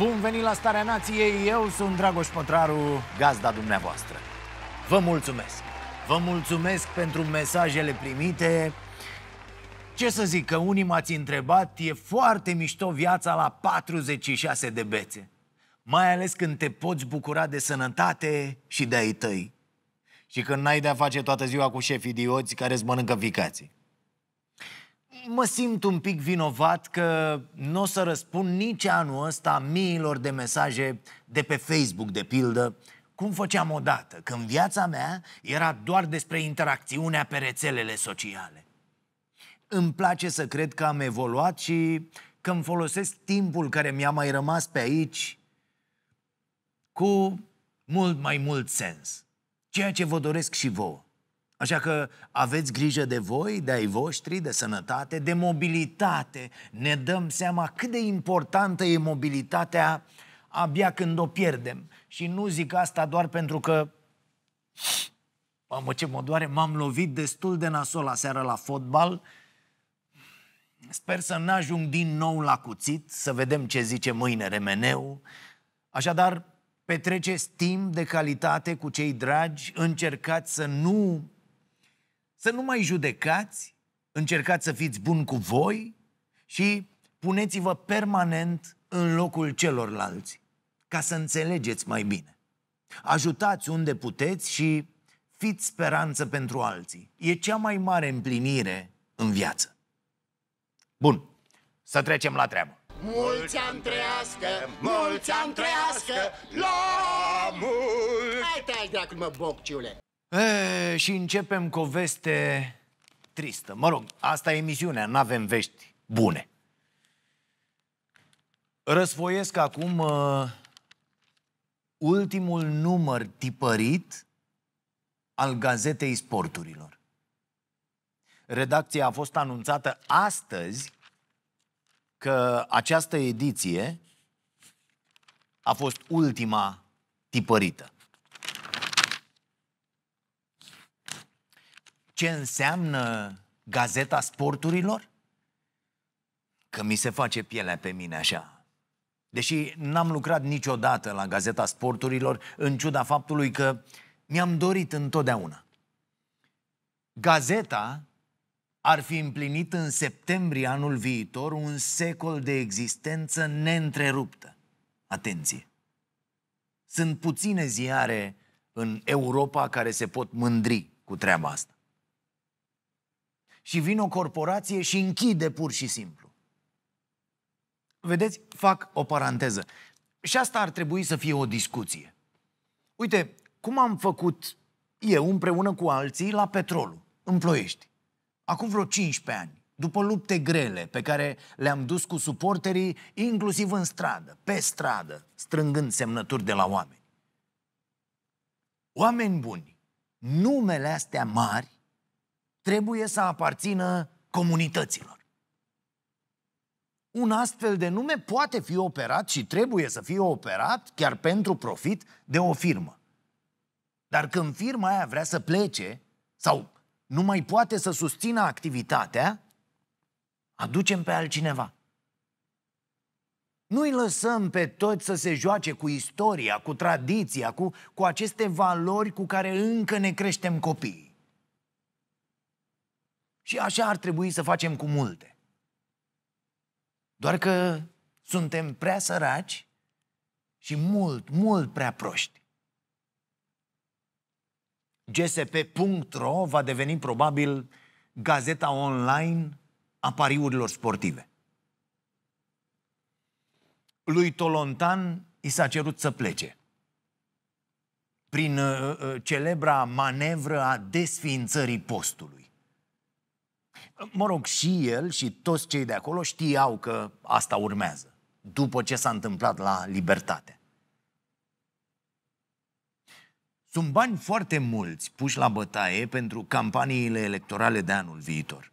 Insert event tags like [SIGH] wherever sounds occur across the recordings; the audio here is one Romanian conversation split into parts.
Bun venit la Starea Nației, eu sunt Dragoș Pătraru, gazda dumneavoastră Vă mulțumesc, vă mulțumesc pentru mesajele primite Ce să zic, că unii m-ați întrebat, e foarte mișto viața la 46 de bețe Mai ales când te poți bucura de sănătate și de ai tăi Și când n-ai de-a face toată ziua cu șefii dioți care îți mănâncă ficații mă simt un pic vinovat că nu o să răspund nici anul ăsta miilor de mesaje de pe Facebook, de pildă, cum făceam odată, când viața mea era doar despre interacțiunea pe rețelele sociale. Îmi place să cred că am evoluat și că îmi folosesc timpul care mi-a mai rămas pe aici cu mult mai mult sens. Ceea ce vă doresc și vouă. Așa că aveți grijă de voi, de ai voștri, de sănătate, de mobilitate. Ne dăm seama cât de importantă e mobilitatea abia când o pierdem. Și nu zic asta doar pentru că Mamă, ce mă doare, m-am lovit destul de nasol la seară la fotbal. Sper să n-ajung din nou la cuțit, să vedem ce zice mâine remeneu. Așadar, petreceți timp de calitate cu cei dragi, încercați să nu să nu mai judecați, încercați să fiți buni cu voi și puneți-vă permanent în locul celorlalți, ca să înțelegeți mai bine. Ajutați unde puteți și fiți speranță pentru alții. E cea mai mare împlinire în viață. Bun, să trecem la treabă. Mulți ani trăiască, mulți ani trăiască, la mulți! Hai, tai, dracu mă, bocciule! E, și începem cu o veste tristă. Mă rog, asta e emisiunea, nu avem vești bune. Răsfoiesc acum uh, ultimul număr tipărit al Gazetei Sporturilor. Redacția a fost anunțată astăzi că această ediție a fost ultima tipărită. ce înseamnă gazeta sporturilor? Că mi se face pielea pe mine așa. Deși n-am lucrat niciodată la gazeta sporturilor, în ciuda faptului că mi-am dorit întotdeauna. Gazeta ar fi împlinit în septembrie anul viitor un secol de existență neîntreruptă. Atenție! Sunt puține ziare în Europa care se pot mândri cu treaba asta și vine o corporație și închide pur și simplu. Vedeți, fac o paranteză. Și asta ar trebui să fie o discuție. Uite, cum am făcut eu împreună cu alții la petrolul, în Ploiești, acum vreo 15 ani, după lupte grele pe care le-am dus cu suporterii, inclusiv în stradă, pe stradă, strângând semnături de la oameni. Oameni buni, numele astea mari trebuie să aparțină comunităților. Un astfel de nume poate fi operat și trebuie să fie operat chiar pentru profit de o firmă. Dar când firma aia vrea să plece sau nu mai poate să susțină activitatea, aducem pe altcineva. Nu-i lăsăm pe toți să se joace cu istoria, cu tradiția, cu, cu aceste valori cu care încă ne creștem copiii. Și așa ar trebui să facem cu multe. Doar că suntem prea săraci și mult, mult prea proști. gsp.ro va deveni probabil gazeta online a pariurilor sportive. Lui Tolontan i s-a cerut să plece. Prin uh, uh, celebra manevră a desfințării postului. Mă rog, și el și toți cei de acolo știau că asta urmează, după ce s-a întâmplat la libertate. Sunt bani foarte mulți puși la bătaie pentru campaniile electorale de anul viitor.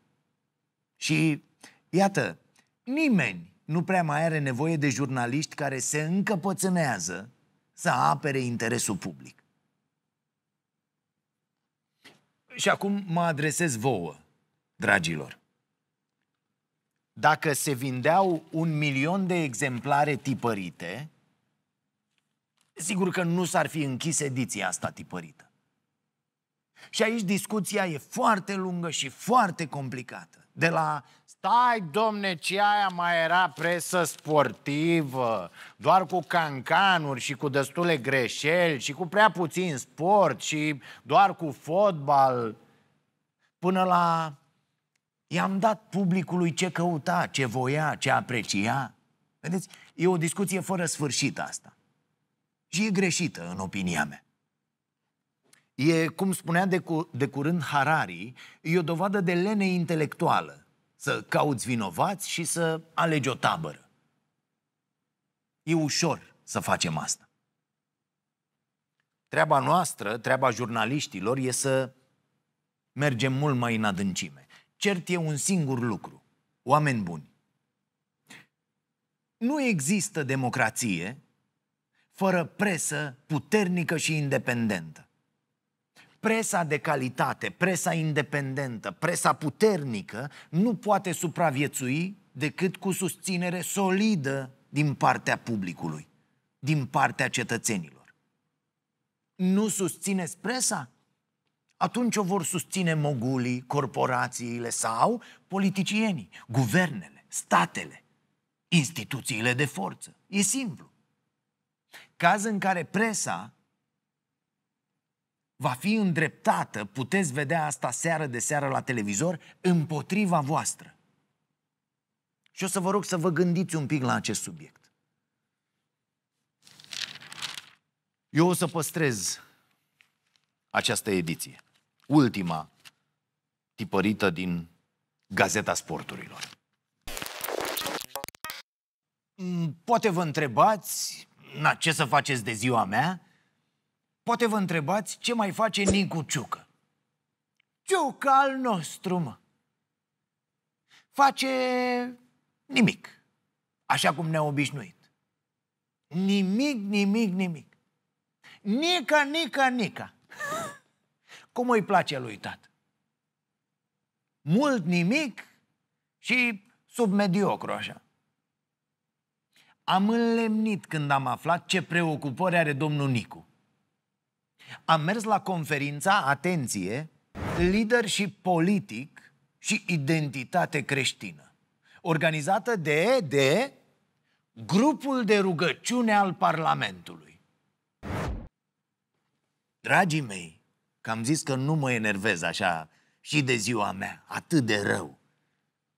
Și, iată, nimeni nu prea mai are nevoie de jurnaliști care se încăpățânează să apere interesul public. Și acum mă adresez vouă, dragilor. Dacă se vindeau un milion de exemplare tipărite, sigur că nu s-ar fi închis ediția asta tipărită. Și aici discuția e foarte lungă și foarte complicată. De la Stai, domne, ce aia mai era presă sportivă, doar cu cancanuri și cu destule greșeli și cu prea puțin sport și doar cu fotbal, până la I-am dat publicului ce căuta, ce voia, ce aprecia. Vedeți? E o discuție fără sfârșit asta. Și e greșită, în opinia mea. E, cum spunea de, cu, de curând Harari, e o dovadă de lene intelectuală să cauți vinovați și să alegi o tabără. E ușor să facem asta. Treaba noastră, treaba jurnaliștilor, e să mergem mult mai în adâncime. Cert e un singur lucru. Oameni buni, nu există democrație fără presă puternică și independentă. Presa de calitate, presa independentă, presa puternică nu poate supraviețui decât cu susținere solidă din partea publicului, din partea cetățenilor. Nu susțineți presa? atunci o vor susține mogulii, corporațiile sau politicienii, guvernele, statele, instituțiile de forță. E simplu. Caz în care presa va fi îndreptată, puteți vedea asta seară de seară la televizor, împotriva voastră. Și o să vă rog să vă gândiți un pic la acest subiect. Eu o să păstrez această ediție ultima tipărită din Gazeta Sporturilor. Mm, poate vă întrebați, na, ce să faceți de ziua mea? Poate vă întrebați ce mai face Nicu Ciucă. Ciucă al nostru, mă. Face nimic, așa cum ne-a obișnuit. Nimic, nimic, nimic. Nica, nica, nica cum îi place lui tată. Mult nimic și submediocru așa. Am înlemnit când am aflat ce preocupări are domnul Nicu. Am mers la conferința, atenție, lider și politic și identitate creștină, organizată de, de grupul de rugăciune al Parlamentului. Dragii mei, Că am zis că nu mă enervez așa și de ziua mea, atât de rău.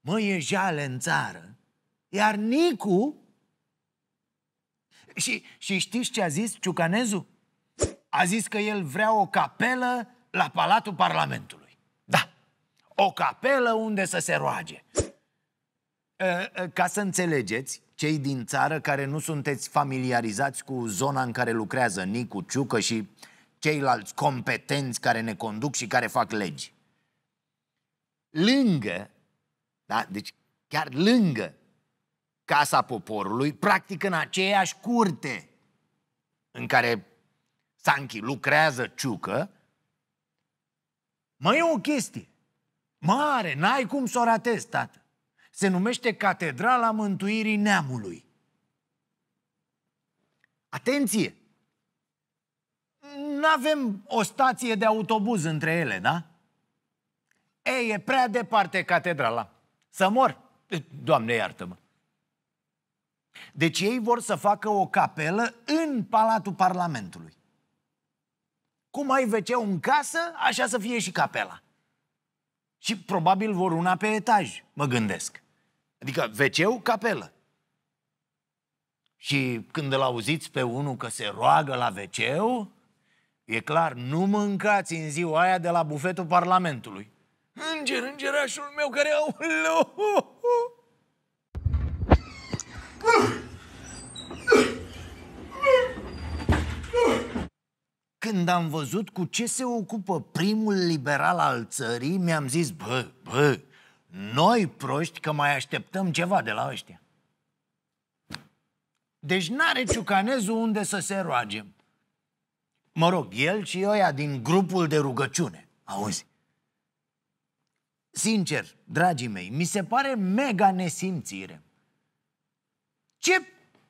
Mă, e jale în țară. Iar Nicu... Și, și știți ce a zis Ciucanezu? A zis că el vrea o capelă la Palatul Parlamentului. Da, o capelă unde să se roage. Ă, ă, ca să înțelegeți, cei din țară care nu sunteți familiarizați cu zona în care lucrează Nicu, Ciucă și ceilalți competenți care ne conduc și care fac legi. Lângă, da? deci chiar lângă Casa Poporului, practic în aceeași curte în care Sanchi lucrează ciucă, mai e o chestie mare, n-ai cum să o ratezi, tată. Se numește Catedrala Mântuirii Neamului. Atenție! nu avem o stație de autobuz între ele, da? Ei, e prea departe catedrala. Să mor? Doamne, iartă-mă! Deci ei vor să facă o capelă în Palatul Parlamentului. Cum ai wc în casă, așa să fie și capela. Și probabil vor una pe etaj, mă gândesc. Adică wc capelă. Și când îl auziți pe unul că se roagă la wc E clar, nu mâncați în ziua aia de la bufetul Parlamentului. Înger, îngerașul meu care au... Când am văzut cu ce se ocupă primul liberal al țării, mi-am zis, bă, bă, noi proști că mai așteptăm ceva de la ăștia. Deci n-are ciucanezul unde să se roagem mă rog, el și ăia din grupul de rugăciune. Auzi? Sincer, dragii mei, mi se pare mega nesimțire. Ce,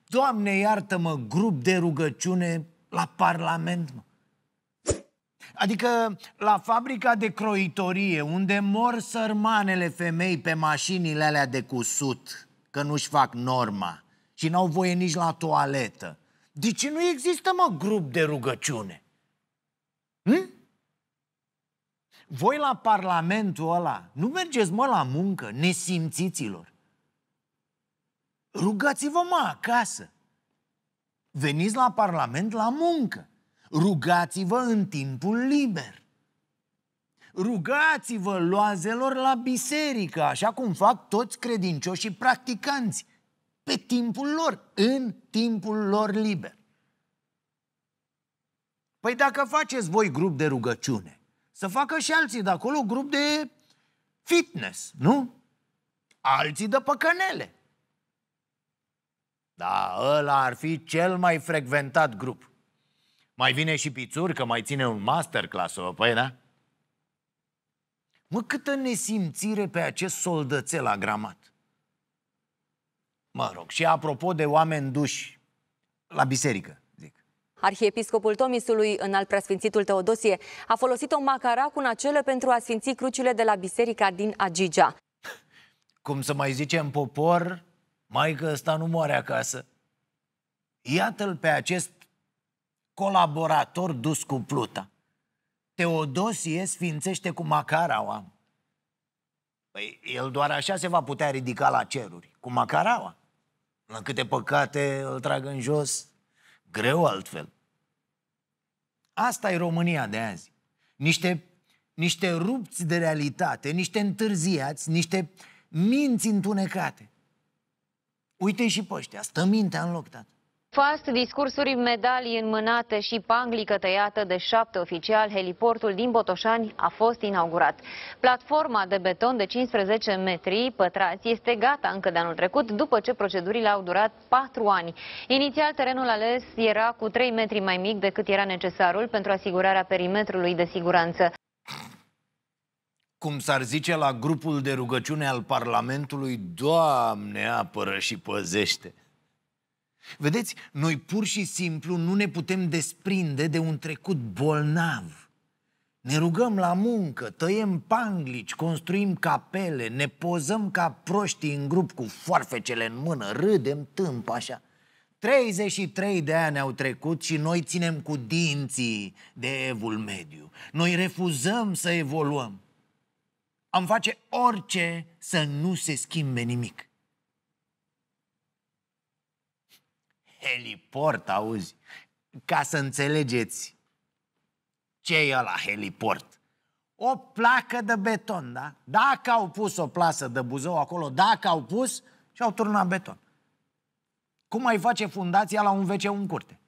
Doamne iartă-mă, grup de rugăciune la Parlament, mă? Adică la fabrica de croitorie, unde mor sărmanele femei pe mașinile alea de cusut, că nu-și fac norma și n-au voie nici la toaletă. De ce nu există, mă, grup de rugăciune? Hm? Voi la parlamentul ăla, nu mergeți, mă, la muncă, nesimțiților. Rugați-vă, mă, acasă. Veniți la parlament la muncă. Rugați-vă în timpul liber. Rugați-vă loazelor la biserică, așa cum fac toți credincioșii practicanți pe timpul lor, în timpul lor liber. Păi dacă faceți voi grup de rugăciune, să facă și alții de acolo grup de fitness, nu? Alții de păcănele. Da, ăla ar fi cel mai frecventat grup. Mai vine și pițur că mai ține un masterclass o păi, da? Mă, câtă nesimțire pe acest soldățel agramat. Mă rog, și apropo de oameni duși la biserică, zic. Arhiepiscopul Tomisului, în al preasfințitul Teodosie, a folosit o macara cu nacelă pentru a sfinți crucile de la biserica din Agigea. [LAUGHS] Cum să mai zicem popor, mai că ăsta nu moare acasă. Iată-l pe acest colaborator dus cu pluta. Teodosie sfințește cu macaraua. Păi el doar așa se va putea ridica la ceruri, cu macaraua. La câte păcate îl trag în jos? Greu altfel. Asta e România de azi. Niște, niște rupți de realitate, niște întârziați, niște minți întunecate. Uite și pe ăștia, stă mintea în loc, tată. Fast, discursuri, medalii înmânate și panglică tăiată de șapte oficiali, heliportul din Botoșani a fost inaugurat. Platforma de beton de 15 metri pătrați este gata încă de anul trecut, după ce procedurile au durat patru ani. Inițial, terenul ales era cu 3 metri mai mic decât era necesarul pentru asigurarea perimetrului de siguranță cum s-ar zice la grupul de rugăciune al Parlamentului, Doamne apără și păzește! Vedeți, noi pur și simplu nu ne putem desprinde de un trecut bolnav. Ne rugăm la muncă, tăiem panglici, construim capele, ne pozăm ca proștii în grup cu foarfecele în mână, râdem tâmp așa. 33 de ani au trecut și noi ținem cu dinții de evul mediu. Noi refuzăm să evoluăm. Am face orice să nu se schimbe nimic. heliport, auzi? Ca să înțelegeți ce e la heliport. O placă de beton, da? Dacă au pus o plasă de buzău acolo, dacă au pus și au turnat beton. Cum mai face fundația la un wc în curte?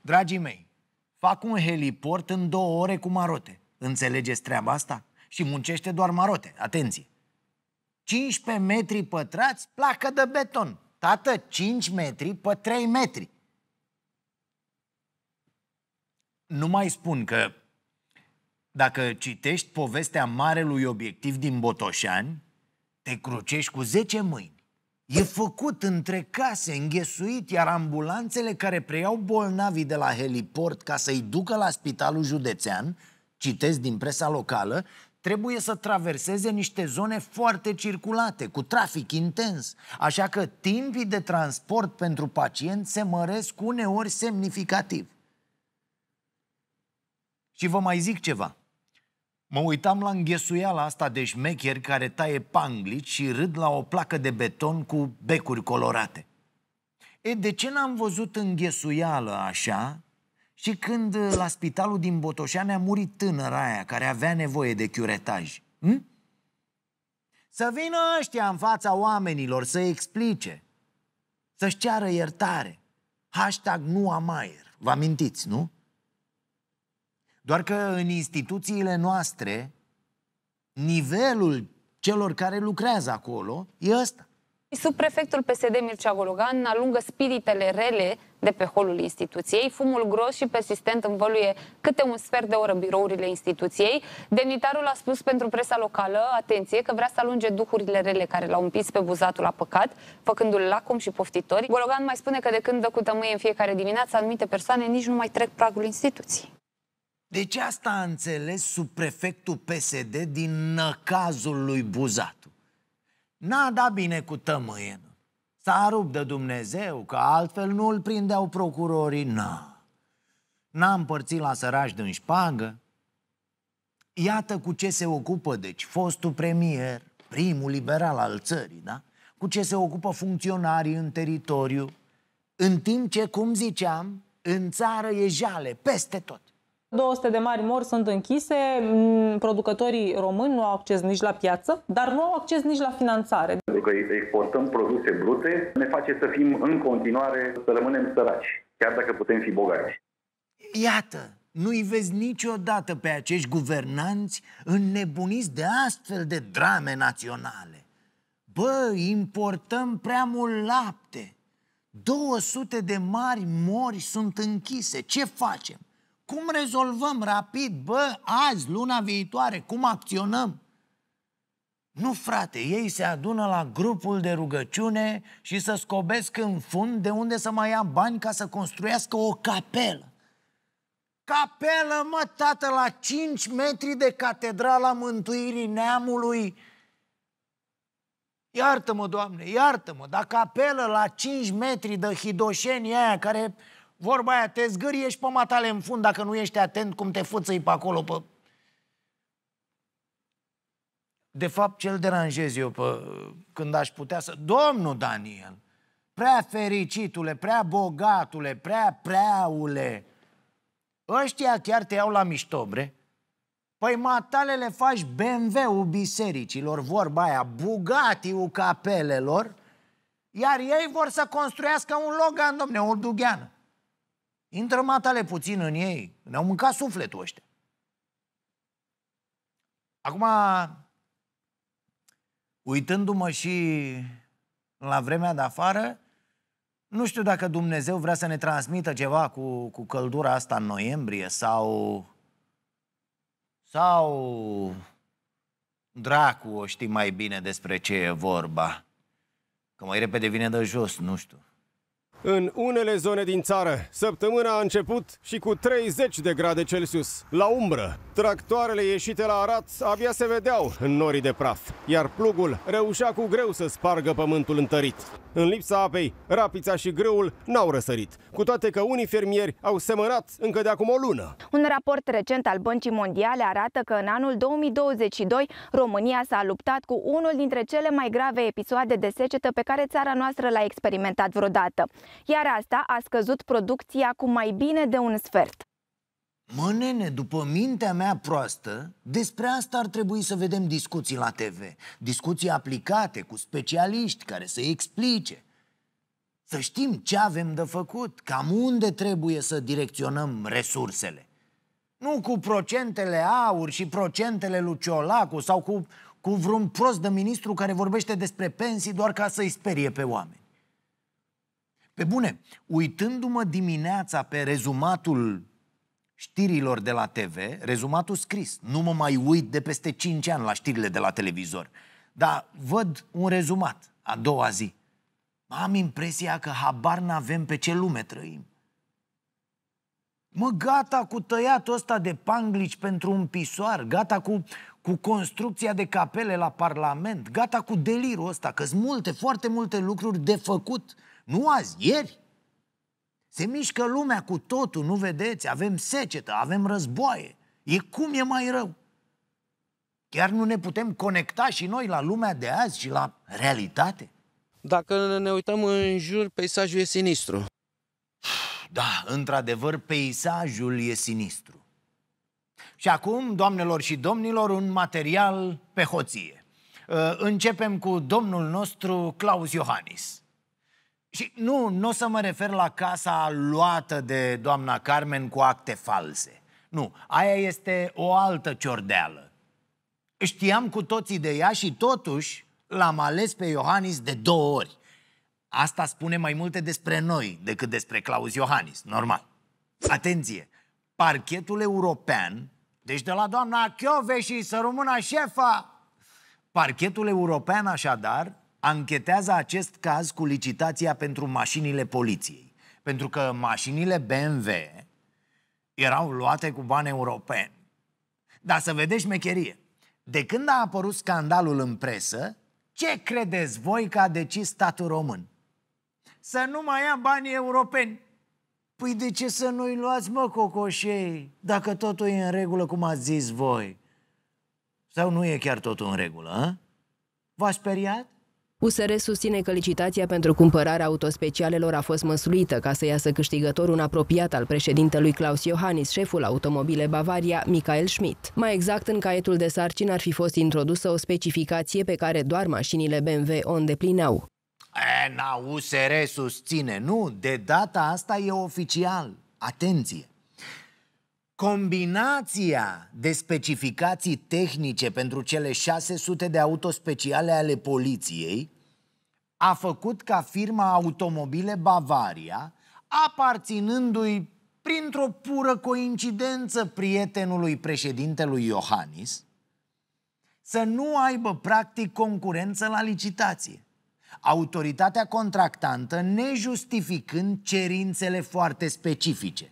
Dragii mei, fac un heliport în două ore cu marote. Înțelegeți treaba asta? Și muncește doar marote, atenție. 15 metri pătrați, placă de beton. Tată, 5 metri pe 3 metri. Nu mai spun că dacă citești povestea marelui obiectiv din Botoșani, te crucești cu 10 mâini. E făcut între case, înghesuit, iar ambulanțele care preiau bolnavii de la heliport ca să-i ducă la spitalul județean, citesc din presa locală, trebuie să traverseze niște zone foarte circulate, cu trafic intens. Așa că timpii de transport pentru pacient se măresc uneori semnificativ. Și vă mai zic ceva. Mă uitam la înghesuiala asta de șmecheri care taie panglici și râd la o placă de beton cu becuri colorate. E, de ce n-am văzut înghesuială așa și când uh, la spitalul din Botoșani a murit tânăra aia care avea nevoie de chiuretaj. Hm? Să vină ăștia în fața oamenilor să explice, să-și ceară iertare. Hashtag nu am aer. Vă amintiți, nu? Doar că în instituțiile noastre, nivelul celor care lucrează acolo e ăsta. Subprefectul PSD Mircea Gologan alungă spiritele rele de pe holul instituției. Fumul gros și persistent învăluie câte un sfert de oră birourile instituției. Demnitarul a spus pentru presa locală, atenție, că vrea să alunge duhurile rele care l-au împins pe buzatul la păcat, făcându-l lacom și poftitori. Gologan mai spune că de când dă cu tămâie în fiecare dimineață, anumite persoane nici nu mai trec pragul instituției. Deci asta a înțeles subprefectul PSD din năcazul lui Buzatu. N-a dat bine cu tămâienul. S-a rupt de Dumnezeu, că altfel nu îl prindeau procurorii. N-a. N-a împărțit la sărași din șpagă. Iată cu ce se ocupă, deci, fostul premier, primul liberal al țării, da? Cu ce se ocupă funcționarii în teritoriu, în timp ce, cum ziceam, în țară e jale, peste tot. 200 de mari mori sunt închise, mm, producătorii români nu au acces nici la piață, dar nu au acces nici la finanțare. Pentru că exportăm produse brute, ne face să fim în continuare, să rămânem săraci, chiar dacă putem fi bogați. Iată, nu-i vezi niciodată pe acești guvernanți înnebuniți de astfel de drame naționale. Bă, importăm prea mult lapte. 200 de mari mori sunt închise. Ce facem? Cum rezolvăm rapid, bă, azi, luna viitoare, cum acționăm? Nu, frate, ei se adună la grupul de rugăciune și să scobesc în fund de unde să mai ia bani ca să construiască o capelă. Capelă, mă, tată, la 5 metri de catedrala mântuirii neamului. Iartă-mă, Doamne, iartă-mă, dar capelă la 5 metri de hidoșenii aia care Vorba aia, te zgâriești pe matale în fund dacă nu ești atent cum te fuțăi pe acolo, pe... De fapt, ce-l deranjez eu pe... când aș putea să... Domnul Daniel, prea fericitule, prea bogatule, prea preaule, ăștia chiar te iau la mișto, bre. Păi matale le faci BMW-ul bisericilor, vorba aia, bugatti capelelor, iar ei vor să construiască un Logan, domne, o dugheană. Intră matale puțin în ei. Ne-au mâncat sufletul ăștia. Acum, uitându-mă și la vremea de afară, nu știu dacă Dumnezeu vrea să ne transmită ceva cu, cu căldura asta în noiembrie sau... sau... Dracu o știi mai bine despre ce e vorba. Că mai repede vine de jos, nu știu. În unele zone din țară, săptămâna a început și cu 30 de grade Celsius, la umbră. Tractoarele ieșite la arat abia se vedeau în norii de praf, iar plugul reușea cu greu să spargă pământul întărit. În lipsa apei, rapița și grâul n-au răsărit, cu toate că unii fermieri au semănat încă de acum o lună. Un raport recent al Băncii Mondiale arată că în anul 2022 România s-a luptat cu unul dintre cele mai grave episoade de secetă pe care țara noastră l-a experimentat vreodată iar asta a scăzut producția cu mai bine de un sfert. Mă, nene, după mintea mea proastă, despre asta ar trebui să vedem discuții la TV. Discuții aplicate cu specialiști care să explice. Să știm ce avem de făcut, cam unde trebuie să direcționăm resursele. Nu cu procentele aur și procentele lui Ciolacu sau cu, cu vreun prost de ministru care vorbește despre pensii doar ca să-i sperie pe oameni. Pe bune, uitându-mă dimineața pe rezumatul știrilor de la TV, rezumatul scris, nu mă mai uit de peste 5 ani la știrile de la televizor, dar văd un rezumat a doua zi. Am impresia că habar n-avem pe ce lume trăim. Mă, gata cu tăiatul ăsta de panglici pentru un pisoar, gata cu, cu construcția de capele la Parlament, gata cu delirul ăsta, că sunt multe, foarte multe lucruri de făcut nu azi, ieri. Se mișcă lumea cu totul, nu vedeți? Avem secetă, avem războaie. E cum e mai rău. Chiar nu ne putem conecta și noi la lumea de azi și la realitate? Dacă ne uităm în jur, peisajul e sinistru. Da, într-adevăr, peisajul e sinistru. Și acum, doamnelor și domnilor, un material pe hoție. Începem cu domnul nostru Claus Iohannis. Și nu, nu o să mă refer la casa luată de doamna Carmen cu acte false. Nu, aia este o altă ciordeală. Știam cu toții de ea și totuși l-am ales pe Iohannis de două ori. Asta spune mai multe despre noi decât despre Claus Iohannis, normal. Atenție! Parchetul european, deci de la doamna Chiove și să rămână șefa, parchetul european așadar anchetează acest caz cu licitația pentru mașinile poliției. Pentru că mașinile BMW erau luate cu bani europeni. Dar să vedeți mecherie. De când a apărut scandalul în presă, ce credeți voi că a decis statul român? Să nu mai ia banii europeni. Păi de ce să nu-i luați, mă, cocoșei, dacă totul e în regulă, cum ați zis voi? Sau nu e chiar totul în regulă, a? V-a speriat? USR susține că licitația pentru cumpărarea autospecialelor a fost măsluită ca să iasă câștigător un apropiat al președintelui Klaus Iohannis, șeful automobile Bavaria, Michael Schmidt. Mai exact, în caietul de sarcini ar fi fost introdusă o specificație pe care doar mașinile BMW o îndeplineau. E, na, USR susține, nu, de data asta e oficial. Atenție! Combinația de specificații tehnice pentru cele 600 de autospeciale ale poliției a făcut ca firma Automobile Bavaria, aparținându-i printr-o pură coincidență prietenului președintelui Iohannis, să nu aibă practic concurență la licitație. Autoritatea contractantă nejustificând cerințele foarte specifice.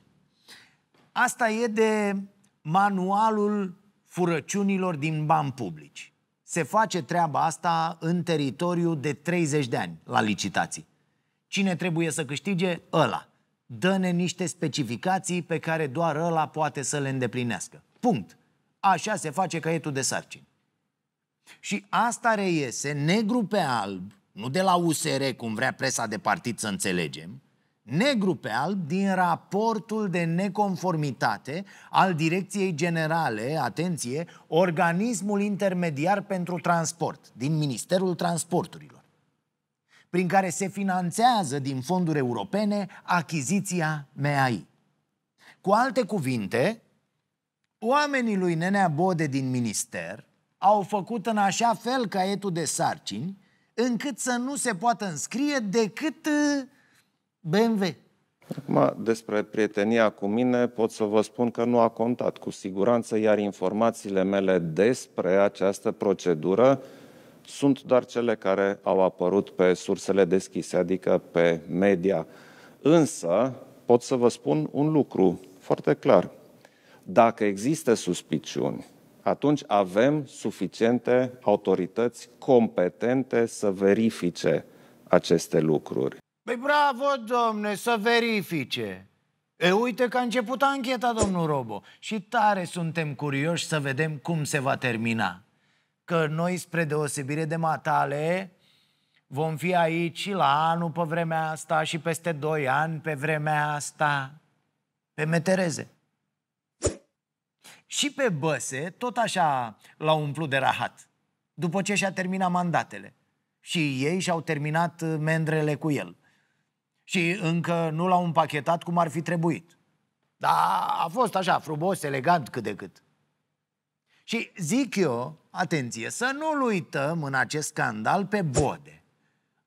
Asta e de manualul furăciunilor din bani publici. Se face treaba asta în teritoriu de 30 de ani la licitații. Cine trebuie să câștige? Ăla. Dă-ne niște specificații pe care doar ăla poate să le îndeplinească. Punct. Așa se face caietul de sarcini. Și asta reiese negru pe alb, nu de la USR, cum vrea presa de partid să înțelegem, negru pe alb din raportul de neconformitate al Direcției Generale, atenție, Organismul Intermediar pentru Transport, din Ministerul Transporturilor, prin care se finanțează din fonduri europene achiziția MEAI. Cu alte cuvinte, oamenii lui Nenea Bode din minister au făcut în așa fel caietul de sarcini încât să nu se poată înscrie decât BMW. Acum, despre prietenia cu mine, pot să vă spun că nu a contat cu siguranță, iar informațiile mele despre această procedură sunt doar cele care au apărut pe sursele deschise, adică pe media. Însă, pot să vă spun un lucru foarte clar. Dacă există suspiciuni, atunci avem suficiente autorități competente să verifice aceste lucruri. Păi bravo, domne, să verifice. E, uite că a început ancheta, domnul Robo. Și tare suntem curioși să vedem cum se va termina. Că noi, spre deosebire de matale, vom fi aici la anul pe vremea asta și peste 2 ani pe vremea asta. Pe metereze. Și pe băse, tot așa l-au umplut de rahat. După ce și-a terminat mandatele. Și ei și-au terminat mendrele cu el și încă nu l-au împachetat cum ar fi trebuit. Dar a fost așa, frumos, elegant, cât de cât. Și zic eu, atenție, să nu-l uităm în acest scandal pe Bode.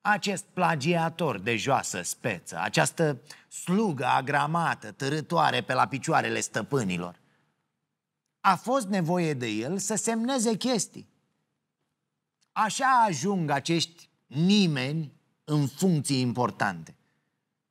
Acest plagiator de joasă speță, această slugă agramată, târătoare pe la picioarele stăpânilor. A fost nevoie de el să semneze chestii. Așa ajung acești nimeni în funcții importante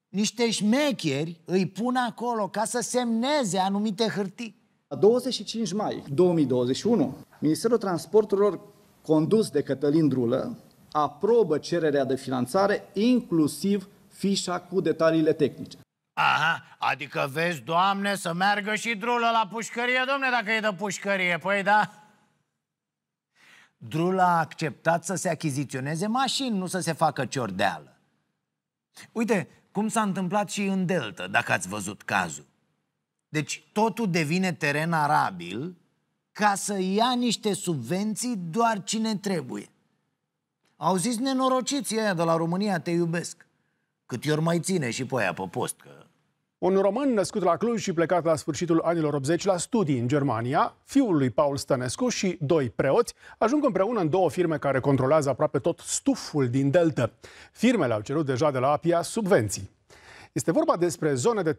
niște șmecheri îi pun acolo ca să semneze anumite hârtii. La 25 mai 2021, Ministerul Transporturilor, condus de Cătălin Drulă, aprobă cererea de finanțare, inclusiv fișa cu detaliile tehnice. Aha, adică vezi, doamne, să meargă și drulă la pușcărie, domne, dacă e de pușcărie, păi da. Drula a acceptat să se achiziționeze mașini, nu să se facă ciordeală. Uite, cum s-a întâmplat și în Delta, dacă ați văzut cazul. Deci totul devine teren arabil ca să ia niște subvenții doar cine trebuie. Au zis nenorociții aia de la România, te iubesc. Cât i mai ține și pe aia pe post, că un român născut la Cluj și plecat la sfârșitul anilor 80 la studii în Germania, fiul lui Paul Stănescu și doi preoți ajung împreună în două firme care controlează aproape tot stuful din Delta. Firmele au cerut deja de la APIA subvenții. Este vorba despre zone de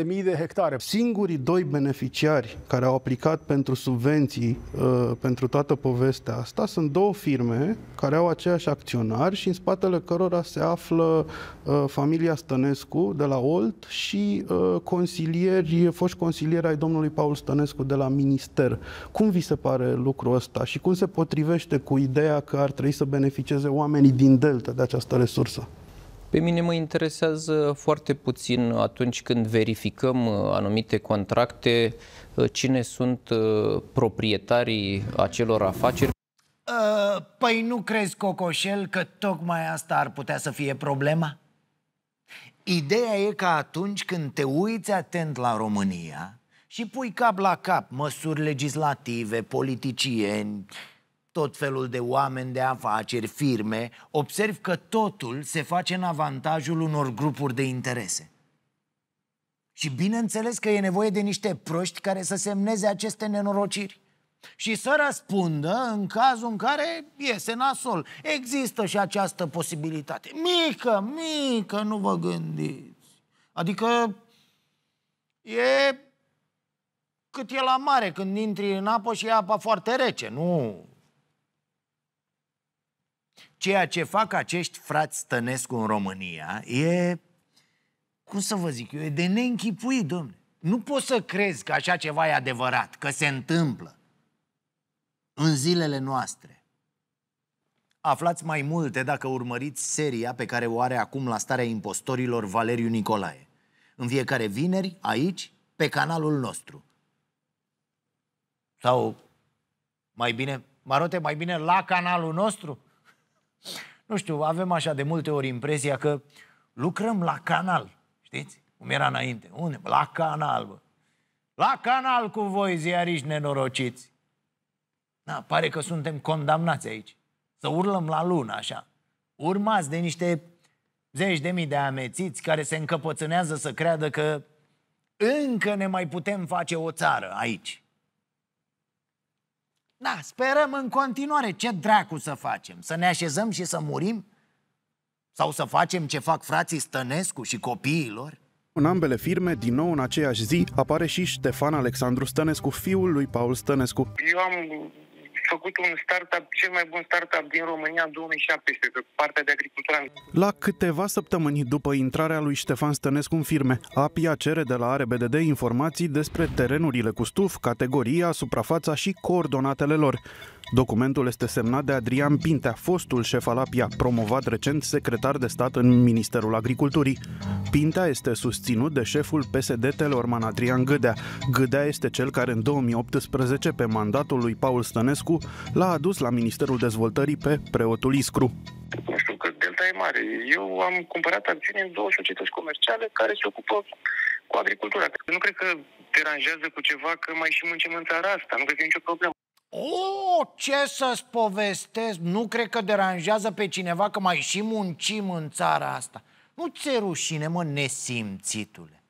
36.000 de hectare. Singurii doi beneficiari care au aplicat pentru subvenții uh, pentru toată povestea asta sunt două firme care au aceiași acționari și în spatele cărora se află uh, familia Stănescu de la Olt și uh, consilieri, foști consilieri ai domnului Paul Stănescu de la minister. Cum vi se pare lucrul ăsta și cum se potrivește cu ideea că ar trebui să beneficieze oamenii din Delta de această resursă? Pe mine mă interesează foarte puțin atunci când verificăm uh, anumite contracte uh, cine sunt uh, proprietarii acelor afaceri. Păi nu crezi, Cocoșel, că tocmai asta ar putea să fie problema? Ideea e că atunci când te uiți atent la România și pui cap la cap măsuri legislative, politicieni, tot felul de oameni de afaceri, firme, observ că totul se face în avantajul unor grupuri de interese. Și bineînțeles că e nevoie de niște proști care să semneze aceste nenorociri și să răspundă în cazul în care iese nasol. Există și această posibilitate. Mică, mică, nu vă gândiți. Adică e cât e la mare când intri în apă și e apa foarte rece. Nu, Ceea ce fac acești frați Stănescu în România e, cum să vă zic eu, e de neînchipuit, domne. Nu poți să crezi că așa ceva e adevărat, că se întâmplă în zilele noastre. Aflați mai multe dacă urmăriți seria pe care o are acum la starea impostorilor Valeriu Nicolae. În fiecare vineri, aici, pe canalul nostru. Sau, mai bine, marote, mai bine la canalul nostru? Nu știu, avem așa de multe ori impresia că lucrăm la canal, știți? Cum era înainte. Unde? La canal, bă. La canal cu voi, ziariști nenorociți. Da, pare că suntem condamnați aici. Să urlăm la lună, așa. Urmați de niște zeci de mii de amețiți care se încăpățânează să creadă că încă ne mai putem face o țară aici. Da, sperăm în continuare. Ce dracu să facem? Să ne așezăm și să murim? Sau să facem ce fac frații Stănescu și copiilor? În ambele firme, din nou în aceeași zi, apare și Ștefan Alexandru Stănescu, fiul lui Paul Stănescu. Eu am făcut un startup, cel mai bun startup din România în 2017, pe partea de agricultură. La câteva săptămâni după intrarea lui Ștefan Stănescu în firme, APIA cere de la RBDD informații despre terenurile cu stuf, categoria, suprafața și coordonatele lor. Documentul este semnat de Adrian Pintea, fostul șef al APIA, promovat recent secretar de stat în Ministerul Agriculturii. Pintea este susținut de șeful PSD Telorman Adrian Gâdea. Gâdea este cel care în 2018, pe mandatul lui Paul Stănescu, l-a adus la Ministerul Dezvoltării pe preotul Iscru. Nu știu că delta e mare. Eu am cumpărat acțiuni în două societăți comerciale care se ocupă cu agricultura. Nu cred că deranjează cu ceva că mai și muncim în țara asta. Nu cred că e nicio problemă. O, oh, ce să-ți povestesc? Nu cred că deranjează pe cineva că mai și muncim în țara asta. Nu ți-e rușine, mă, nesimțitule?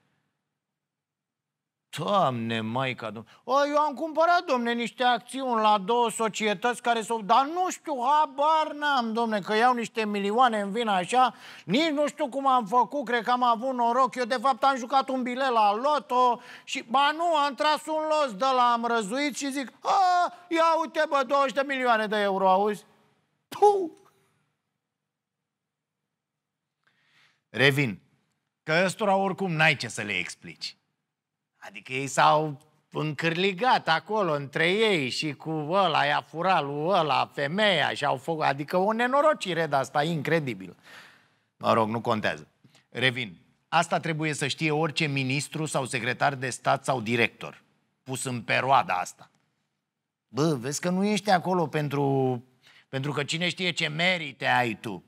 Doamne, Maica Domnului, o, eu am cumpărat, domne, niște acțiuni la două societăți care s-au... Dar nu știu, habar n-am, domne, că iau niște milioane în vin așa, nici nu știu cum am făcut, cred că am avut noroc. Eu, de fapt, am jucat un bilet la loto și, ba nu, am tras un los de la am răzuit și zic, a, ia uite, bă, 20 de milioane de euro, auzi? Puh! Revin, că ăstora oricum n-ai ce să le explici. Adică ei s-au încârligat acolo între ei și cu ăla i-a furat lui ăla, femeia și au făcut... Adică o nenorocire de asta incredibil. Mă rog, nu contează. Revin. Asta trebuie să știe orice ministru sau secretar de stat sau director pus în peroada asta. Bă, vezi că nu ești acolo pentru, pentru că cine știe ce merite ai tu,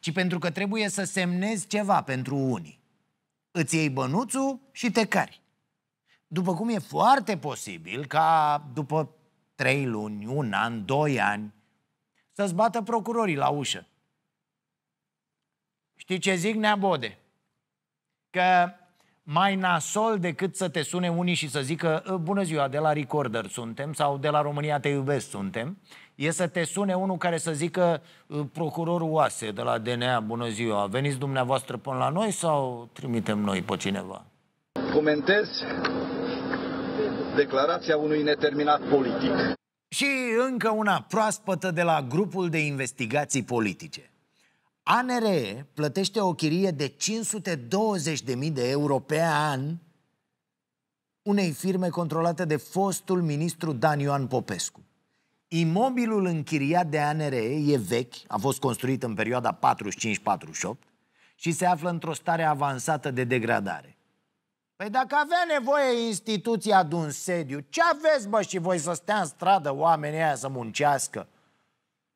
ci pentru că trebuie să semnezi ceva pentru unii. Îți iei bănuțul și te cari. După cum e foarte posibil ca după trei luni, un an, doi ani, să-ți bată procurorii la ușă. Știi ce zic, neabode? Că mai nasol decât să te sune unii și să zică ă, bună ziua, de la Recorder suntem sau de la România te iubesc suntem, e să te sune unul care să zică ă, procurorul Oase de la DNA, bună ziua, veniți dumneavoastră până la noi sau trimitem noi pe cineva? Comentez declarația unui neterminat politic. Și încă una proaspătă de la grupul de investigații politice. ANRE plătește o chirie de 520.000 de euro pe an unei firme controlate de fostul ministru Dan Ioan Popescu. Imobilul închiriat de ANRE e vechi, a fost construit în perioada 45-48 și se află într-o stare avansată de degradare. Păi dacă avea nevoie instituția de un sediu, ce aveți, bă, și voi să stea în stradă oamenii aia să muncească?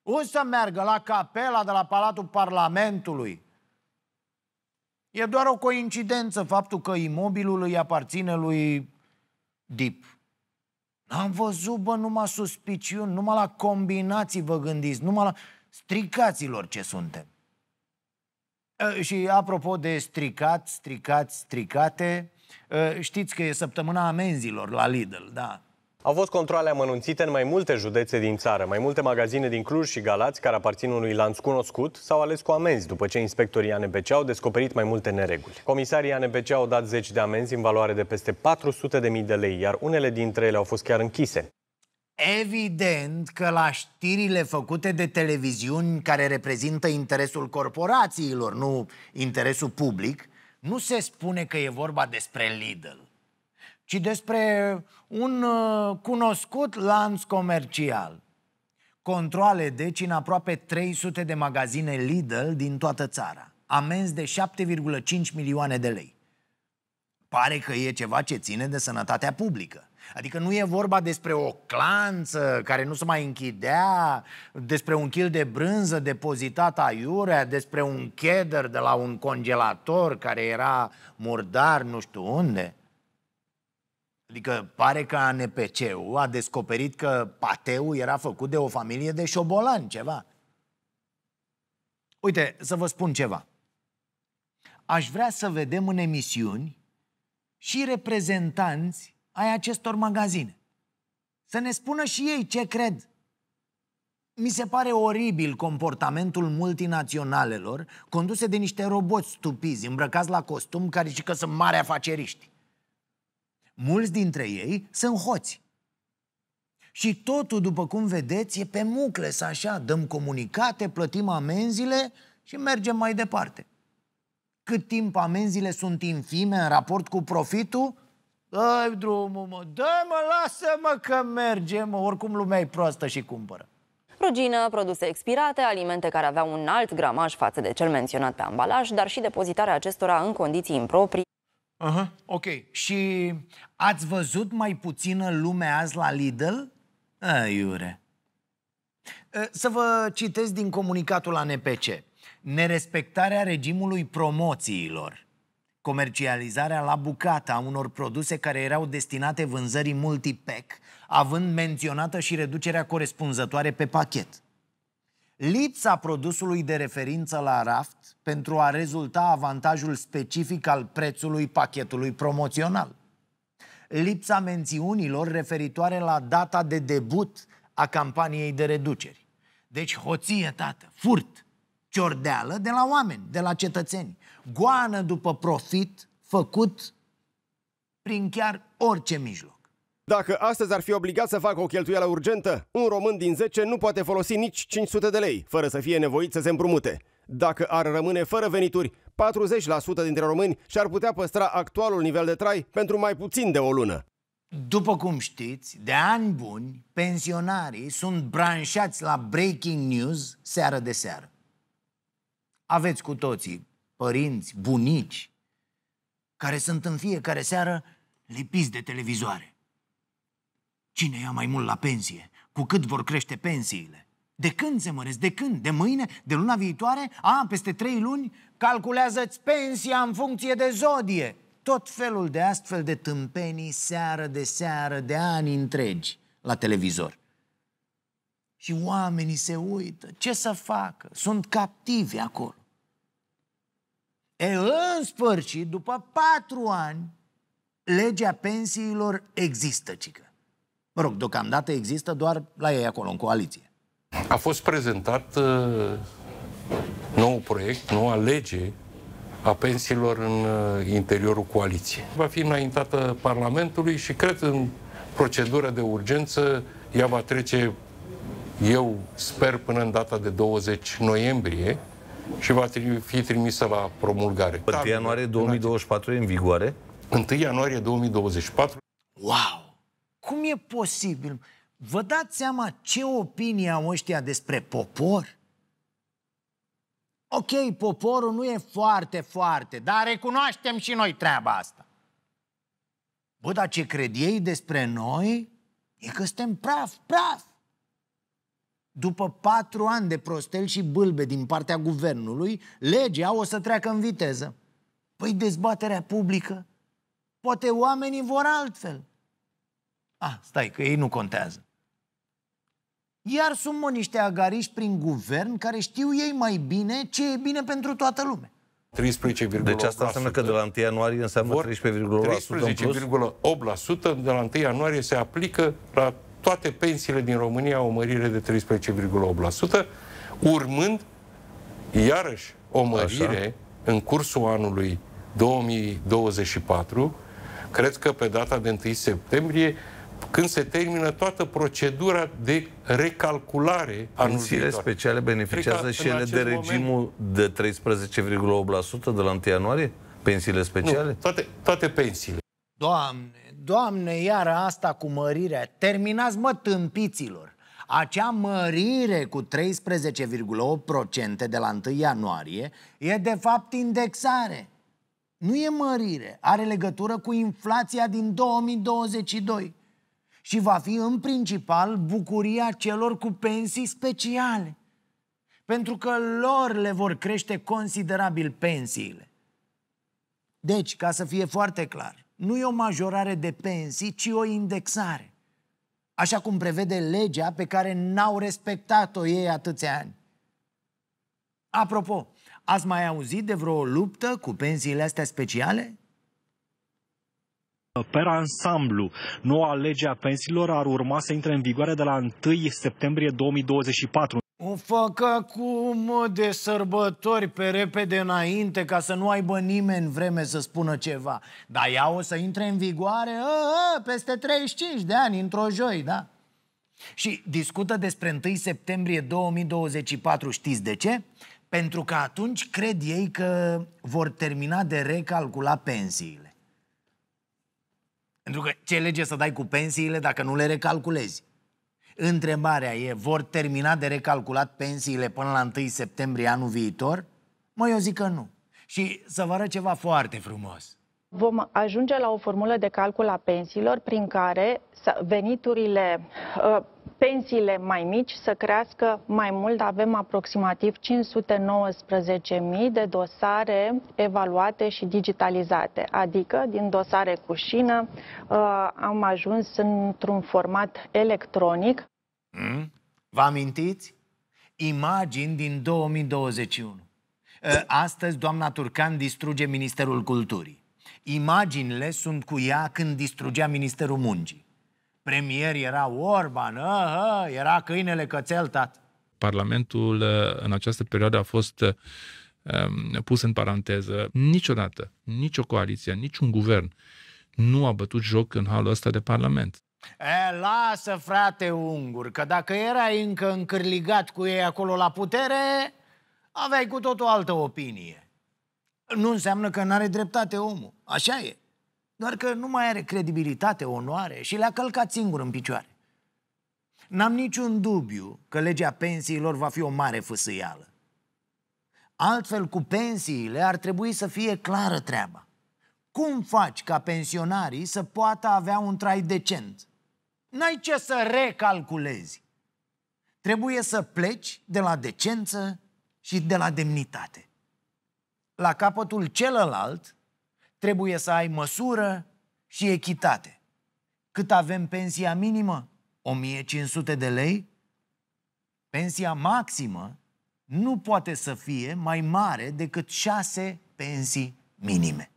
O să meargă la capela de la Palatul Parlamentului. E doar o coincidență faptul că imobilul îi aparține lui Dip. N-am văzut, bă, numai suspiciuni, numai la combinații vă gândiți, numai la stricaților ce suntem. E, și apropo de stricat, stricat, stricate, Ă, știți că e săptămâna amenzilor la Lidl, da. Au fost controle amănunțite în mai multe județe din țară. Mai multe magazine din Cluj și Galați, care aparțin unui lanț cunoscut, s-au ales cu amenzi după ce inspectorii ANPC au descoperit mai multe nereguli. Comisarii ANPC au dat zeci de amenzi în valoare de peste 400.000 de lei, iar unele dintre ele au fost chiar închise. Evident că la știrile făcute de televiziuni care reprezintă interesul corporațiilor, nu interesul public, nu se spune că e vorba despre Lidl, ci despre un uh, cunoscut lanț comercial. Controle deci în aproape 300 de magazine Lidl din toată țara. Amenzi de 7,5 milioane de lei. Pare că e ceva ce ține de sănătatea publică. Adică nu e vorba despre o clanță care nu se mai închidea, despre un kil de brânză depozitat aiurea, despre un cheder de la un congelator care era murdar nu știu unde. Adică pare că ANPC-ul a descoperit că pateul era făcut de o familie de șobolani, ceva. Uite, să vă spun ceva. Aș vrea să vedem în emisiuni și reprezentanți ai acestor magazine. Să ne spună și ei ce cred. Mi se pare oribil comportamentul multinaționalelor conduse de niște roboți stupizi îmbrăcați la costum care și că sunt mari afaceriști. Mulți dintre ei sunt hoți. Și totul, după cum vedeți, e pe să așa. Dăm comunicate, plătim amenziile și mergem mai departe. Cât timp amenziile sunt infime în raport cu profitul, Dă-i drumul, mă, dă-mă, lasă-mă că mergem, mă, oricum lumea e proastă și cumpără. Rugină, produse expirate, alimente care aveau un alt gramaj față de cel menționat pe ambalaj, dar și depozitarea acestora în condiții improprii. Aha, uh -huh. ok. Și ați văzut mai puțină lume azi la Lidl? Aiure. Să vă citesc din comunicatul ANPC. Nerespectarea regimului promoțiilor comercializarea la bucata a unor produse care erau destinate vânzării multipec, având menționată și reducerea corespunzătoare pe pachet. Lipsa produsului de referință la raft pentru a rezulta avantajul specific al prețului pachetului promoțional. Lipsa mențiunilor referitoare la data de debut a campaniei de reduceri. Deci hoție, tată, furt, ciordeală de la oameni, de la cetățeni goană după profit făcut prin chiar orice mijloc. Dacă astăzi ar fi obligat să facă o cheltuială urgentă, un român din 10 nu poate folosi nici 500 de lei, fără să fie nevoit să se împrumute. Dacă ar rămâne fără venituri, 40% dintre români și-ar putea păstra actualul nivel de trai pentru mai puțin de o lună. După cum știți, de ani buni, pensionarii sunt branșați la breaking news seară de seară. Aveți cu toții părinți, bunici, care sunt în fiecare seară lipiți de televizoare. Cine ia mai mult la pensie? Cu cât vor crește pensiile? De când se măresc? De când? De mâine? De luna viitoare? A, peste trei luni? Calculează-ți pensia în funcție de zodie. Tot felul de astfel de tâmpenii, seară de seară, de ani întregi, la televizor. Și oamenii se uită. Ce să facă? Sunt captivi acolo. E în sfârșit, după patru ani, legea pensiilor există, cică. Mă rog, deocamdată există doar la ei acolo, în coaliție. A fost prezentat uh, nou proiect, noua lege a pensiilor în uh, interiorul coaliției. Va fi înaintată Parlamentului și cred în procedură de urgență ea va trece, eu sper, până în data de 20 noiembrie și va fi trimisă la promulgare. 1 ianuarie 2024 în vigoare? 1 ianuarie 2024. Wow! Cum e posibil? Vă dați seama ce opinie au ăștia despre popor? Ok, poporul nu e foarte, foarte, dar recunoaștem și noi treaba asta. Bă, dar ce cred ei despre noi e că suntem praf, praf după patru ani de prostel și bâlbe din partea guvernului, legea o să treacă în viteză. Păi dezbaterea publică? Poate oamenii vor altfel. Ah, stai, că ei nu contează. Iar sunt mă niște agariși prin guvern care știu ei mai bine ce e bine pentru toată lumea. 13,8%. Deci asta înseamnă că de la 1 ianuarie înseamnă 13,8%. 13,8% de la 1 ianuarie se aplică la toate pensiile din România au o mărire de 13,8%, urmând iarăși o mărire Așa. în cursul anului 2024, cred că pe data de 1 septembrie, când se termină toată procedura de recalculare a Pensiile speciale beneficiază și ele de regimul moment... de 13,8% de la 1 ianuarie? Pensiile speciale? Nu, toate, toate pensiile. Doamne! Doamne, iară asta cu mărirea. Terminați, mă, tâmpiților. Acea mărire cu 13,8% de la 1 ianuarie e de fapt indexare. Nu e mărire, are legătură cu inflația din 2022 și va fi în principal bucuria celor cu pensii speciale. Pentru că lor le vor crește considerabil pensiile. Deci, ca să fie foarte clar, nu e o majorare de pensii, ci o indexare. Așa cum prevede legea pe care n-au respectat-o ei atâția ani. Apropo, ați mai auzit de vreo luptă cu pensiile astea speciale? Per ansamblu, noua lege a pensiilor ar urma să intre în vigoare de la 1 septembrie 2024. O fac acum de sărbători pe repede înainte ca să nu aibă nimeni vreme să spună ceva. Dar ea o să intre în vigoare a, ă, a, ă, peste 35 de ani, într-o joi, da? Și discută despre 1 septembrie 2024, știți de ce? Pentru că atunci cred ei că vor termina de recalcula pensiile. Pentru că ce lege să dai cu pensiile dacă nu le recalculezi? Întrebarea e, vor termina de recalculat pensiile până la 1 septembrie anul viitor? Mă, eu zic că nu. Și să vă arăt ceva foarte frumos. Vom ajunge la o formulă de calcul a pensiilor prin care veniturile ă, pensiile mai mici să crească mai mult. Avem aproximativ 519.000 de dosare evaluate și digitalizate, adică din dosare cu șină uh, am ajuns într-un format electronic. Mm? Vă amintiți? Imagini din 2021. Uh, astăzi doamna Turcan distruge Ministerul Culturii. Imaginile sunt cu ea când distrugea Ministerul Muncii premier era Orban, aha, ă, ă, era câinele cățel, tat. Parlamentul ă, în această perioadă a fost pus în paranteză. Niciodată, nicio coaliție, niciun guvern nu a bătut joc în halul ăsta de parlament. E, lasă, frate ungur, că dacă erai încă încârligat cu ei acolo la putere, aveai cu tot o altă opinie. Nu înseamnă că n-are dreptate omul. Așa e. Doar că nu mai are credibilitate, onoare și le-a călcat singur în picioare. N-am niciun dubiu că legea pensiilor va fi o mare fâsâială. Altfel, cu pensiile ar trebui să fie clară treaba. Cum faci ca pensionarii să poată avea un trai decent? N-ai ce să recalculezi. Trebuie să pleci de la decență și de la demnitate. La capătul celălalt, trebuie să ai măsură și echitate. Cât avem pensia minimă? 1500 de lei? Pensia maximă nu poate să fie mai mare decât 6 pensii minime.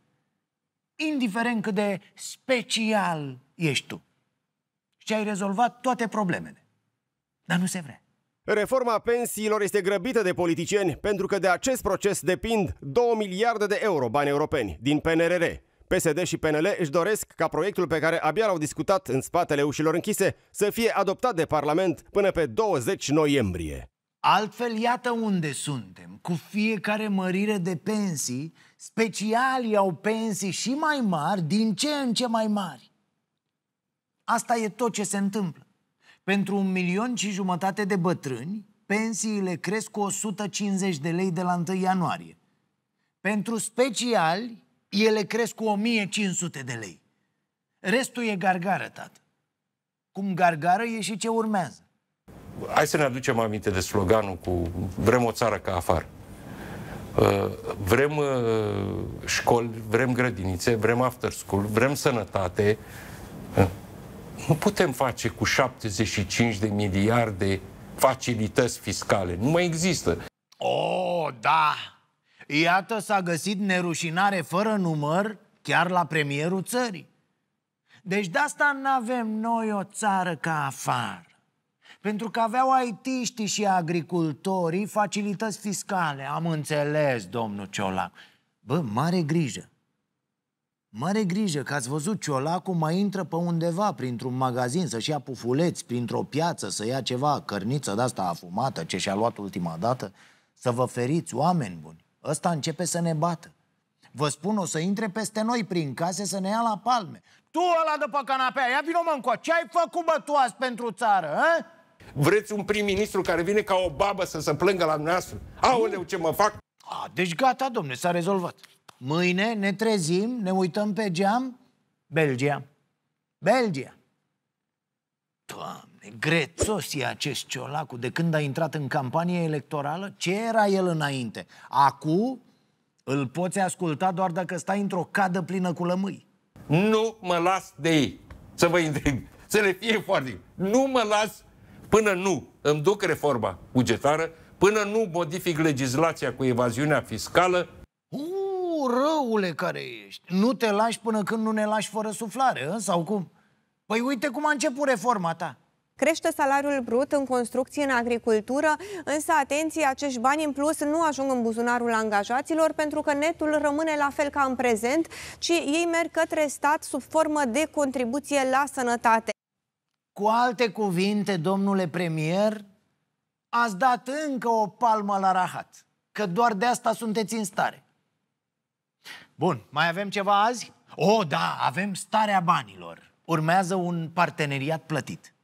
Indiferent cât de special ești tu. Și ai rezolvat toate problemele. Dar nu se vrea. Reforma pensiilor este grăbită de politicieni pentru că de acest proces depind 2 miliarde de euro bani europeni din PNRR. PSD și PNL își doresc ca proiectul pe care abia l-au discutat în spatele ușilor închise să fie adoptat de Parlament până pe 20 noiembrie. Altfel, iată unde suntem. Cu fiecare mărire de pensii, specialii au pensii și mai mari, din ce în ce mai mari. Asta e tot ce se întâmplă. Pentru un milion și jumătate de bătrâni, pensiile cresc cu 150 de lei de la 1 ianuarie. Pentru speciali, ele cresc cu 1500 de lei. Restul e gargară, tată. Cum gargară e și ce urmează. Hai să ne aducem aminte de sloganul cu vrem o țară ca afară. Uh, vrem uh, școli, vrem grădinițe, vrem after school, vrem sănătate. Uh, nu putem face cu 75 de miliarde facilități fiscale. Nu mai există. Oh, da! Iată s-a găsit nerușinare fără număr chiar la premierul țării. Deci de asta nu avem noi o țară ca afară. Pentru că aveau aitiștii și agricultorii facilități fiscale. Am înțeles, domnul Ciolac. Bă, mare grijă. Mare grijă că ați văzut ciolacul mai intră pe undeva, printr-un magazin, să-și ia pufuleți, printr-o piață, să ia ceva, cărniță de-asta afumată, ce și-a luat ultima dată. Să vă feriți, oameni buni. Ăsta începe să ne bată. Vă spun, o să intre peste noi prin case să ne ia la palme. Tu ăla de pe canapea, ia vino mă încoa. Ce ai făcut, bă, tu azi pentru țară, a? Vreți un prim-ministru care vine ca o babă să se plângă la dumneavoastră? Aoleu, ce mă fac? A, deci gata, domne, s-a rezolvat. Mâine ne trezim, ne uităm pe geam, Belgia. Belgia. Doamne, grețos e acest ciolacu de când a intrat în campanie electorală, ce era el înainte? Acu, îl poți asculta doar dacă stai într-o cadă plină cu lămâi. Nu mă las de ei. Să vă întreb. Să le fie foarte. Nu mă las până nu îmi duc reforma bugetară, până nu modific legislația cu evaziunea fiscală. Uh! răule care ești, nu te lași până când nu ne lași fără suflare, ă? sau cum? Păi uite cum a început reforma ta. Crește salariul brut în construcție, în agricultură, însă, atenție, acești bani în plus nu ajung în buzunarul angajaților pentru că netul rămâne la fel ca în prezent, ci ei merg către stat sub formă de contribuție la sănătate. Cu alte cuvinte, domnule premier, ați dat încă o palmă la rahat, că doar de asta sunteți în stare. Bun, mai avem ceva azi? O, oh, da, avem starea banilor. Urmează un parteneriat plătit.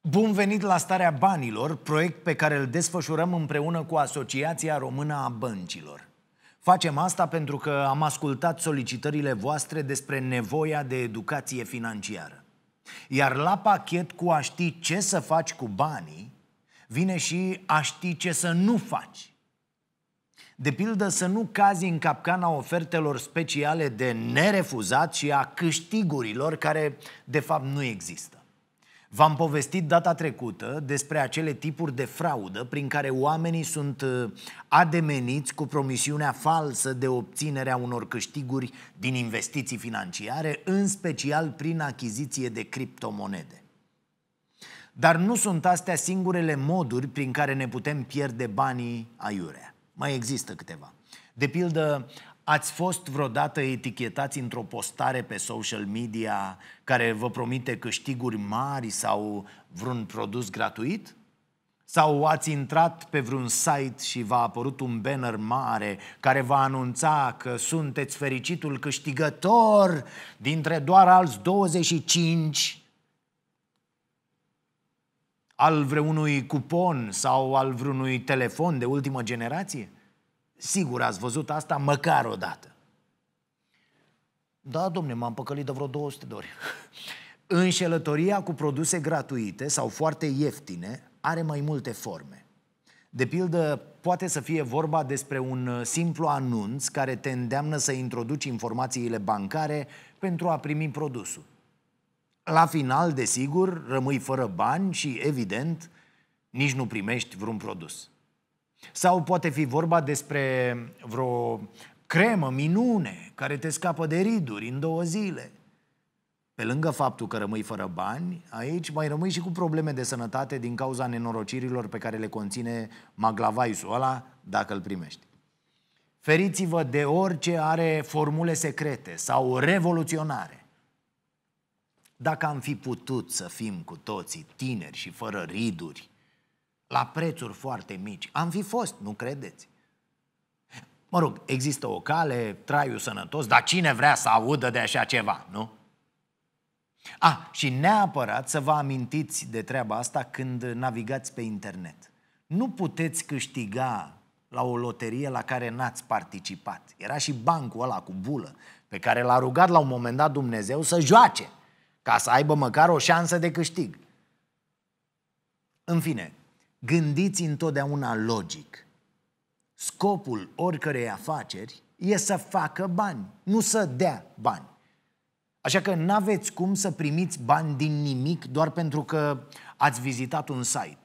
Bun venit la Starea Banilor, proiect pe care îl desfășurăm împreună cu Asociația Română a Băncilor. Facem asta pentru că am ascultat solicitările voastre despre nevoia de educație financiară. Iar la pachet cu a ști ce să faci cu banii, vine și a ști ce să nu faci. De pildă, să nu cazi în capcana ofertelor speciale de nerefuzat și a câștigurilor care, de fapt, nu există. V-am povestit data trecută despre acele tipuri de fraudă prin care oamenii sunt uh, ademeniți cu promisiunea falsă de obținerea unor câștiguri din investiții financiare, în special prin achiziție de criptomonede. Dar nu sunt astea singurele moduri prin care ne putem pierde banii aiurea. Mai există câteva. De pildă, Ați fost vreodată etichetați într-o postare pe social media care vă promite câștiguri mari sau vreun produs gratuit? Sau ați intrat pe vreun site și v-a apărut un banner mare care va anunța că sunteți fericitul câștigător dintre doar alți 25 al vreunui cupon sau al vreunui telefon de ultimă generație? Sigur ați văzut asta măcar o dată. Da, domne, m-am păcălit de vreo 200 de ori. [LAUGHS] Înșelătoria cu produse gratuite sau foarte ieftine are mai multe forme. De pildă, poate să fie vorba despre un uh, simplu anunț care te îndeamnă să introduci informațiile bancare pentru a primi produsul. La final, desigur, rămâi fără bani și, evident, nici nu primești vreun produs. Sau poate fi vorba despre vreo cremă, minune, care te scapă de riduri în două zile. Pe lângă faptul că rămâi fără bani, aici mai rămâi și cu probleme de sănătate din cauza nenorocirilor pe care le conține maglavaisul ăla, dacă îl primești. Feriți-vă de orice are formule secrete sau revoluționare. Dacă am fi putut să fim cu toții tineri și fără riduri, la prețuri foarte mici. Am fi fost, nu credeți? Mă rog, există o cale, traiu sănătos, dar cine vrea să audă de așa ceva, nu? A, ah, și neapărat să vă amintiți de treaba asta când navigați pe internet. Nu puteți câștiga la o loterie la care n-ați participat. Era și bancul ăla cu bulă, pe care l-a rugat la un moment dat Dumnezeu să joace, ca să aibă măcar o șansă de câștig. În fine, Gândiți întotdeauna logic. Scopul oricărei afaceri e să facă bani, nu să dea bani. Așa că n-aveți cum să primiți bani din nimic doar pentru că ați vizitat un site.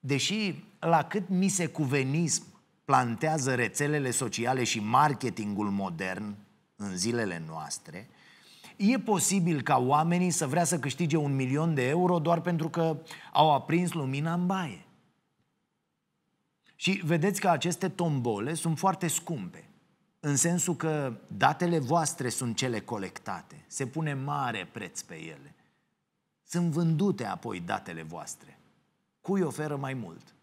Deși la cât mi se cuvenism plantează rețelele sociale și marketingul modern în zilele noastre, e posibil ca oamenii să vrea să câștige un milion de euro doar pentru că au aprins lumina în baie. Și vedeți că aceste tombole sunt foarte scumpe. În sensul că datele voastre sunt cele colectate. Se pune mare preț pe ele. Sunt vândute apoi datele voastre. Cui oferă mai mult?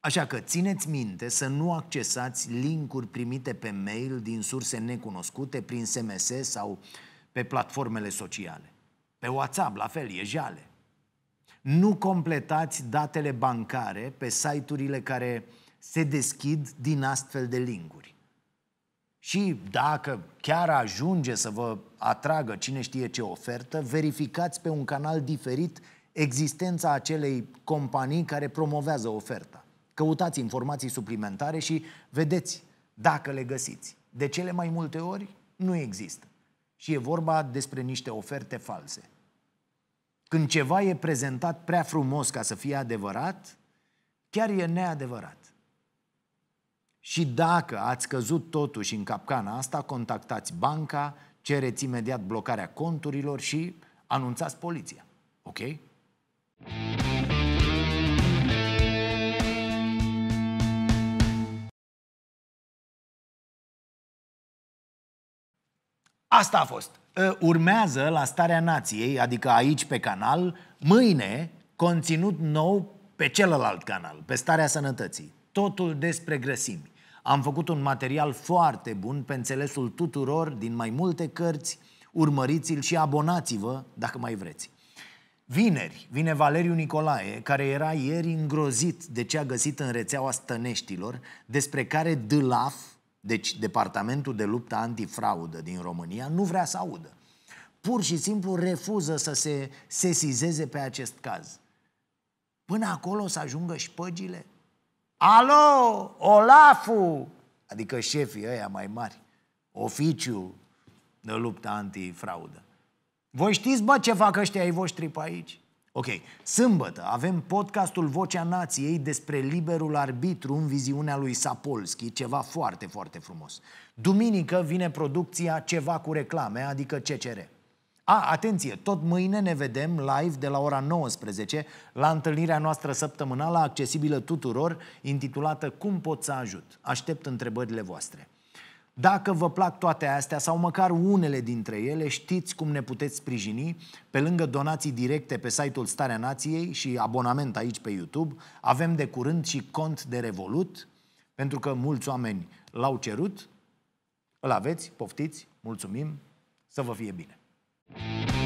Așa că țineți minte să nu accesați linkuri primite pe mail din surse necunoscute, prin SMS sau pe platformele sociale. Pe WhatsApp, la fel, e jale nu completați datele bancare pe site-urile care se deschid din astfel de linguri. Și dacă chiar ajunge să vă atragă cine știe ce ofertă, verificați pe un canal diferit existența acelei companii care promovează oferta. Căutați informații suplimentare și vedeți dacă le găsiți. De cele mai multe ori nu există. Și e vorba despre niște oferte false. Când ceva e prezentat prea frumos ca să fie adevărat, chiar e neadevărat. Și dacă ați căzut totuși în capcana asta, contactați banca, cereți imediat blocarea conturilor și anunțați poliția. Ok? Asta a fost. Ă, urmează la Starea Nației, adică aici pe canal, mâine conținut nou pe celălalt canal, pe Starea Sănătății. Totul despre grăsimi. Am făcut un material foarte bun pe înțelesul tuturor din mai multe cărți. Urmăriți-l și abonați-vă dacă mai vreți. Vineri vine Valeriu Nicolae, care era ieri îngrozit de ce a găsit în rețeaua stăneștilor, despre care Dâlaf, deci Departamentul de Luptă Antifraudă din România nu vrea să audă. Pur și simplu refuză să se sesizeze pe acest caz. Până acolo să ajungă și păgile? Alo, Olafu! Adică șefii ăia mai mari, oficiu de luptă antifraudă. Voi știți, bă, ce fac ăștia ai voștri pe aici? Ok, sâmbătă avem podcastul Vocea Nației despre liberul arbitru în viziunea lui Sapolski, ceva foarte, foarte frumos. Duminică vine producția Ceva cu reclame, adică CCR. A, atenție, tot mâine ne vedem live de la ora 19 la întâlnirea noastră săptămânală accesibilă tuturor, intitulată Cum pot să ajut? Aștept întrebările voastre. Dacă vă plac toate astea sau măcar unele dintre ele, știți cum ne puteți sprijini. Pe lângă donații directe pe site-ul Starea Nației și abonament aici pe YouTube, avem de curând și cont de Revolut, pentru că mulți oameni l-au cerut. Îl aveți, poftiți, mulțumim, să vă fie bine!